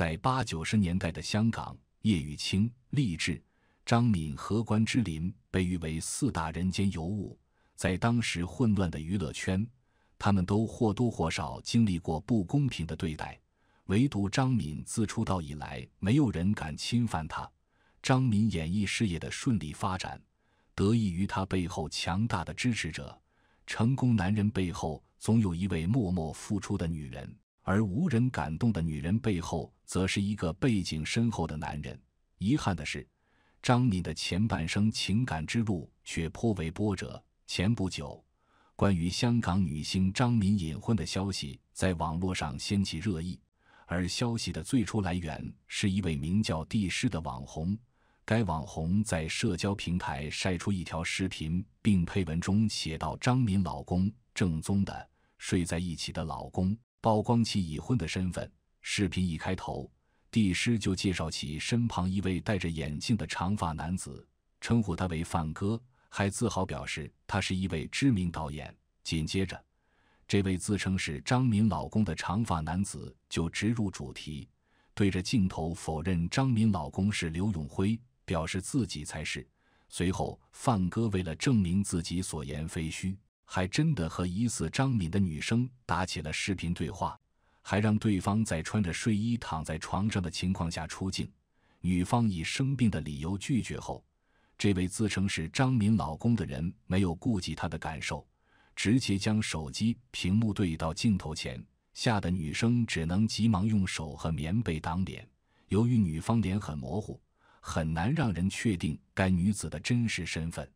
在八九十年代的香港，叶玉卿、励志、张敏和关之琳被誉为四大人间尤物。在当时混乱的娱乐圈，他们都或多或少经历过不公平的对待。唯独张敏自出道以来，没有人敢侵犯她。张敏演艺事业的顺利发展，得益于她背后强大的支持者。成功男人背后总有一位默默付出的女人。而无人感动的女人背后，则是一个背景深厚的男人。遗憾的是，张敏的前半生情感之路却颇为波折。前不久，关于香港女星张敏隐婚的消息在网络上掀起热议，而消息的最初来源是一位名叫“地师”的网红。该网红在社交平台晒出一条视频，并配文中写到：“张敏老公，正宗的睡在一起的老公。”曝光其已婚的身份。视频一开头，帝师就介绍起身旁一位戴着眼镜的长发男子，称呼他为范哥，还自豪表示他是一位知名导演。紧接着，这位自称是张敏老公的长发男子就直入主题，对着镜头否认张敏老公是刘永辉，表示自己才是。随后，范哥为了证明自己所言非虚。还真的和疑似张敏的女生打起了视频对话，还让对方在穿着睡衣躺在床上的情况下出镜。女方以生病的理由拒绝后，这位自称是张敏老公的人没有顾及她的感受，直接将手机屏幕对到镜头前，吓得女生只能急忙用手和棉被挡脸。由于女方脸很模糊，很难让人确定该女子的真实身份。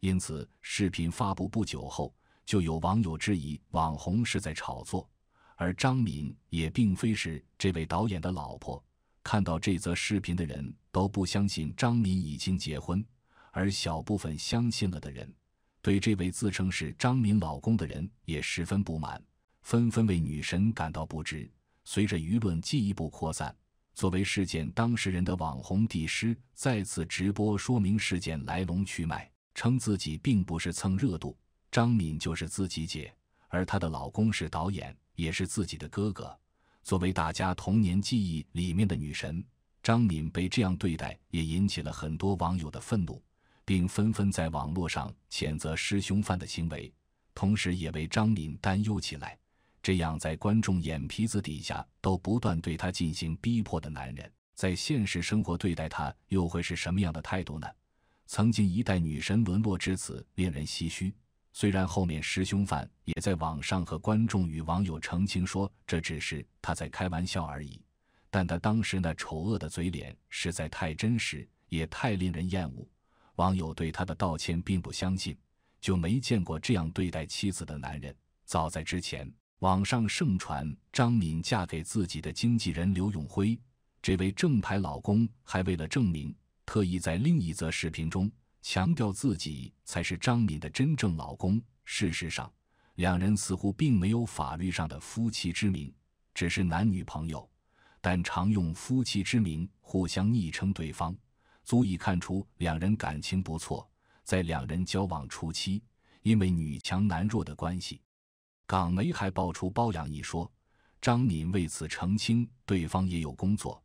因此，视频发布不久后，就有网友质疑网红是在炒作，而张敏也并非是这位导演的老婆。看到这则视频的人都不相信张敏已经结婚，而小部分相信了的人，对这位自称是张敏老公的人也十分不满，纷纷为女神感到不值。随着舆论进一步扩散，作为事件当事人的网红帝师再次直播说明事件来龙去脉。称自己并不是蹭热度，张敏就是自己姐，而她的老公是导演，也是自己的哥哥。作为大家童年记忆里面的女神，张敏被这样对待，也引起了很多网友的愤怒，并纷纷在网络上谴责师兄犯的行为，同时也为张敏担忧起来。这样在观众眼皮子底下都不断对她进行逼迫的男人，在现实生活对待她又会是什么样的态度呢？曾经一代女神沦落至此，令人唏嘘。虽然后面师兄犯也在网上和观众与网友澄清说这只是他在开玩笑而已，但他当时那丑恶的嘴脸实在太真实，也太令人厌恶。网友对他的道歉并不相信，就没见过这样对待妻子的男人。早在之前，网上盛传张敏嫁给自己的经纪人刘永辉，这位正牌老公还为了证明。特意在另一则视频中强调自己才是张敏的真正老公。事实上，两人似乎并没有法律上的夫妻之名，只是男女朋友，但常用夫妻之名互相昵称对方，足以看出两人感情不错。在两人交往初期，因为女强男弱的关系，港媒还爆出包养一说，张敏为此澄清，对方也有工作。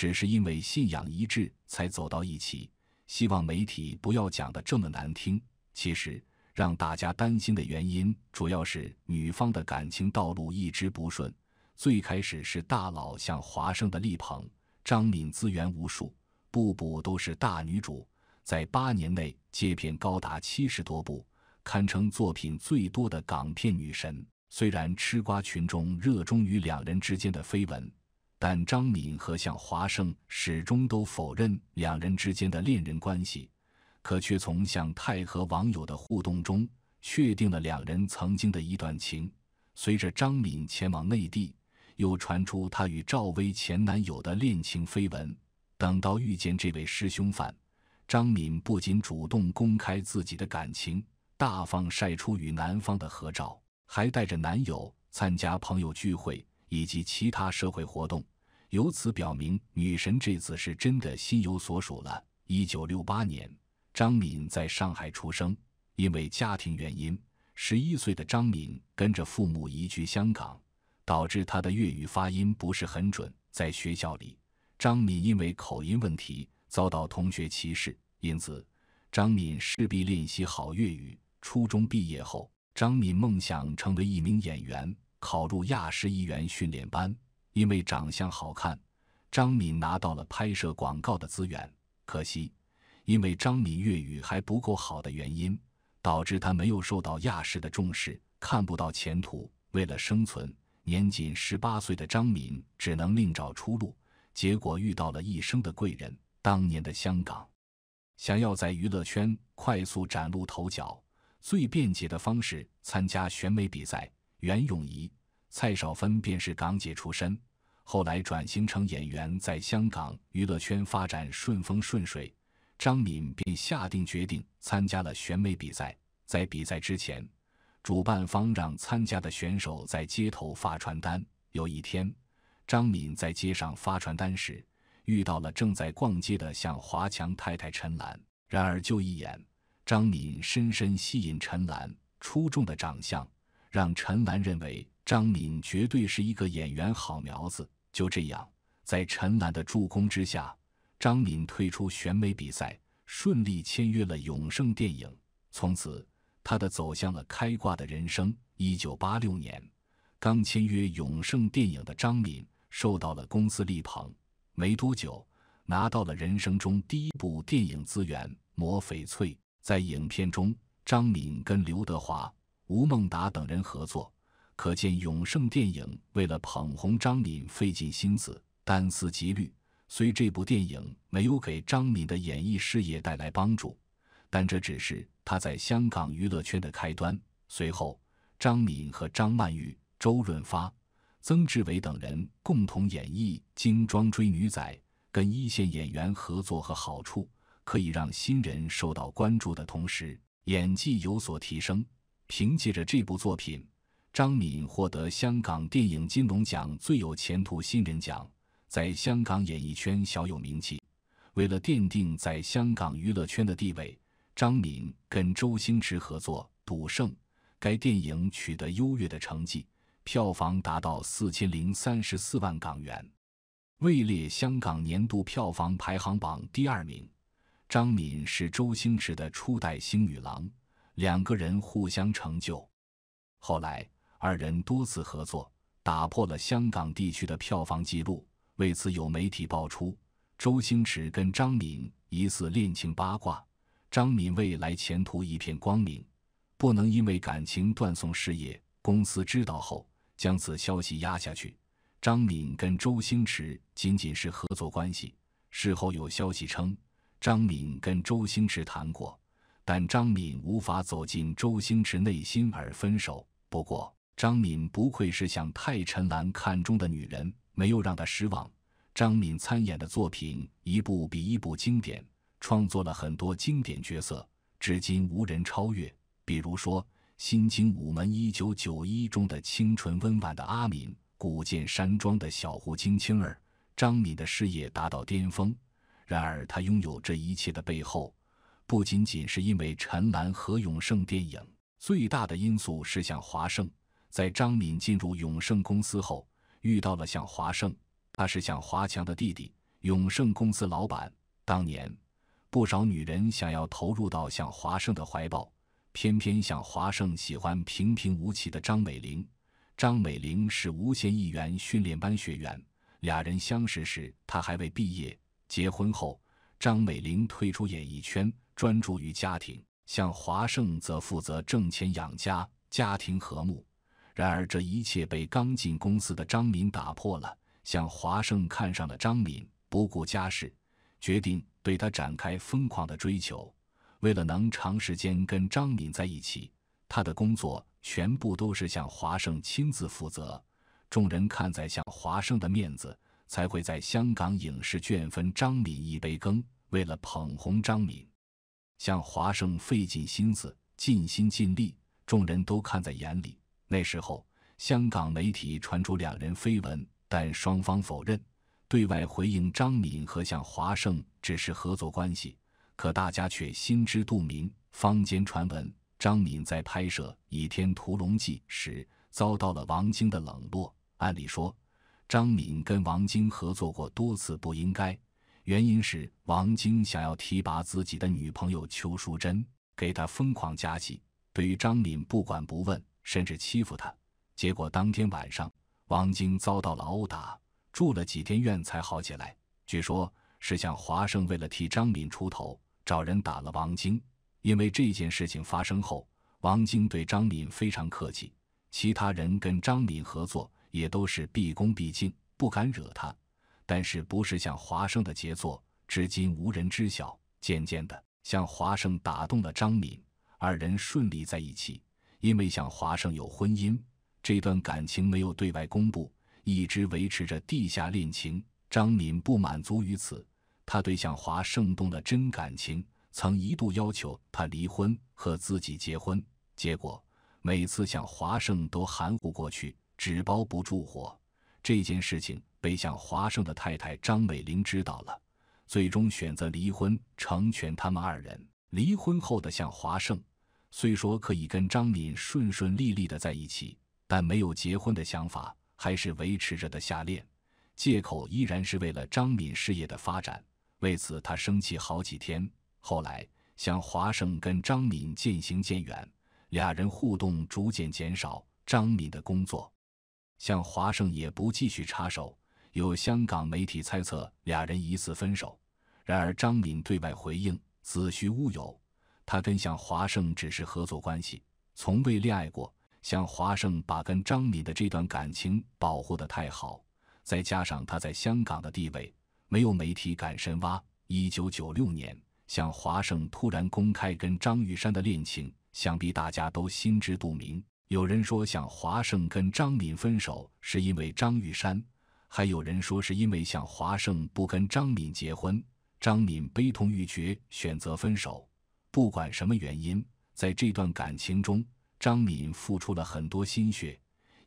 只是因为信仰一致才走到一起，希望媒体不要讲得这么难听。其实让大家担心的原因，主要是女方的感情道路一直不顺。最开始是大佬向华胜的力捧，张敏资源无数，步步都是大女主，在八年内接片高达七十多部，堪称作品最多的港片女神。虽然吃瓜群众热衷于两人之间的绯闻。但张敏和向华胜始终都否认两人之间的恋人关系，可却从向太和网友的互动中确定了两人曾经的一段情。随着张敏前往内地，又传出她与赵薇前男友的恋情绯闻。等到遇见这位师兄范，张敏不仅主动公开自己的感情，大方晒出与男方的合照，还带着男友参加朋友聚会。以及其他社会活动，由此表明，女神这次是真的心有所属了。一九六八年，张敏在上海出生，因为家庭原因，十一岁的张敏跟着父母移居香港，导致她的粤语发音不是很准。在学校里，张敏因为口音问题遭到同学歧视，因此张敏势必练习好粤语。初中毕业后，张敏梦想成为一名演员。考入亚视艺员训练班，因为长相好看，张敏拿到了拍摄广告的资源。可惜，因为张敏粤语还不够好的原因，导致他没有受到亚视的重视，看不到前途。为了生存，年仅十八岁的张敏只能另找出路。结果遇到了一生的贵人。当年的香港，想要在娱乐圈快速崭露头角，最便捷的方式参加选美比赛。袁咏仪、蔡少芬便是港姐出身，后来转型成演员，在香港娱乐圈发展顺风顺水。张敏便下定决定参加了选美比赛。在比赛之前，主办方让参加的选手在街头发传单。有一天，张敏在街上发传单时，遇到了正在逛街的向华强太太陈岚。然而，就一眼，张敏深深吸引陈岚出众的长相。让陈岚认为张敏绝对是一个演员好苗子。就这样，在陈岚的助攻之下，张敏退出选美比赛，顺利签约了永盛电影。从此，她的走向了开挂的人生。一九八六年，刚签约永盛电影的张敏受到了公司力捧，没多久拿到了人生中第一部电影资源《魔翡翠》。在影片中，张敏跟刘德华。吴孟达等人合作，可见永盛电影为了捧红张敏费尽心思、单思极虑。虽这部电影没有给张敏的演艺事业带来帮助，但这只是他在香港娱乐圈的开端。随后，张敏和张曼玉、周润发、曾志伟等人共同演绎《精装追女仔》，跟一线演员合作和好处可以让新人受到关注的同时，演技有所提升。凭借着这部作品，张敏获得香港电影金龙奖最有前途新人奖，在香港演艺圈小有名气。为了奠定在香港娱乐圈的地位，张敏跟周星驰合作《赌圣》，该电影取得优越的成绩，票房达到四千零三十四万港元，位列香港年度票房排行榜第二名。张敏是周星驰的初代星女郎。两个人互相成就，后来二人多次合作，打破了香港地区的票房纪录。为此，有媒体爆出周星驰跟张敏疑似恋情八卦。张敏未来前途一片光明，不能因为感情断送事业。公司知道后将此消息压下去。张敏跟周星驰仅仅是合作关系。事后有消息称，张敏跟周星驰谈过。但张敏无法走进周星驰内心而分手。不过，张敏不愧是向泰陈岚看中的女人，没有让她失望。张敏参演的作品一部比一部经典，创作了很多经典角色，至今无人超越。比如说，《新京武门1991》中的清纯温婉的阿敏，《古剑山庄》的小胡青青儿。张敏的事业达到巅峰，然而她拥有这一切的背后。不仅仅是因为陈岚、和永盛电影，最大的因素是像华胜。在张敏进入永盛公司后，遇到了像华胜。他是像华强的弟弟，永盛公司老板。当年不少女人想要投入到像华胜的怀抱，偏偏像华胜喜欢平平无奇的张美玲。张美玲是无线艺员训练班学员，俩人相识时她还未毕业，结婚后。张美玲退出演艺圈，专注于家庭；向华胜则负责挣钱养家，家庭和睦。然而，这一切被刚进公司的张敏打破了。向华胜看上了张敏，不顾家世，决定对她展开疯狂的追求。为了能长时间跟张敏在一起，他的工作全部都是向华胜亲自负责。众人看在向华胜的面子。才会在香港影视圈分张敏一杯羹。为了捧红张敏，向华胜费尽心思、尽心尽力，众人都看在眼里。那时候，香港媒体传出两人绯闻，但双方否认，对外回应张敏和向华胜只是合作关系。可大家却心知肚明，坊间传闻张敏在拍摄《倚天屠龙记》时遭到了王晶的冷落。按理说，张敏跟王晶合作过多次，不应该。原因是王晶想要提拔自己的女朋友邱淑贞，给他疯狂加戏，对于张敏不管不问，甚至欺负他。结果当天晚上，王晶遭到了殴打，住了几天院才好起来。据说是向华胜为了替张敏出头，找人打了王晶。因为这件事情发生后，王晶对张敏非常客气，其他人跟张敏合作。也都是毕恭毕敬，不敢惹他。但是，不是像华胜的杰作，至今无人知晓。渐渐的，像华胜打动了张敏，二人顺利在一起。因为像华胜有婚姻，这段感情没有对外公布，一直维持着地下恋情。张敏不满足于此，他对向华胜动了真感情，曾一度要求他离婚和自己结婚。结果，每次向华胜都含糊过去。纸包不住火，这件事情被向华胜的太太张美玲知道了，最终选择离婚，成全他们二人。离婚后的向华胜虽说可以跟张敏顺顺利利的在一起，但没有结婚的想法，还是维持着的下恋，借口依然是为了张敏事业的发展。为此他生气好几天。后来向华胜跟张敏渐行渐远，俩人互动逐渐减少，张敏的工作。向华胜也不继续插手，有香港媒体猜测俩人疑似分手，然而张敏对外回应子虚乌有，他跟向华胜只是合作关系，从未恋爱过。向华胜把跟张敏的这段感情保护得太好，再加上他在香港的地位，没有媒体敢深挖。一九九六年，向华胜突然公开跟张玉山的恋情，想必大家都心知肚明。有人说，向华胜跟张敏分手是因为张玉山；还有人说，是因为向华胜不跟张敏结婚，张敏悲痛欲绝，选择分手。不管什么原因，在这段感情中，张敏付出了很多心血，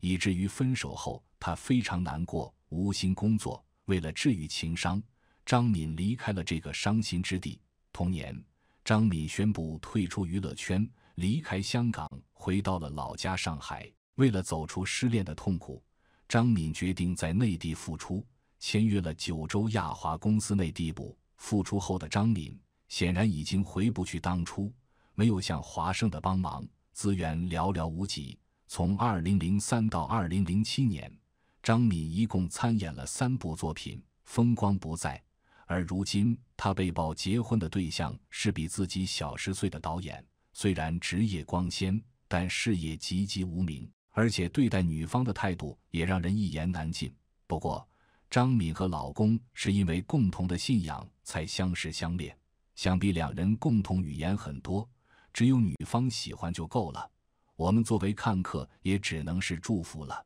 以至于分手后她非常难过，无心工作。为了治愈情伤，张敏离开了这个伤心之地。同年，张敏宣布退出娱乐圈。离开香港，回到了老家上海。为了走出失恋的痛苦，张敏决定在内地复出，签约了九州亚华公司内地部。复出后的张敏显然已经回不去当初，没有像华盛的帮忙，资源寥寥无几。从2003到2007年，张敏一共参演了三部作品，风光不再。而如今，她被曝结婚的对象是比自己小十岁的导演。虽然职业光鲜，但事业籍籍无名，而且对待女方的态度也让人一言难尽。不过，张敏和老公是因为共同的信仰才相识相恋，想必两人共同语言很多，只有女方喜欢就够了。我们作为看客，也只能是祝福了。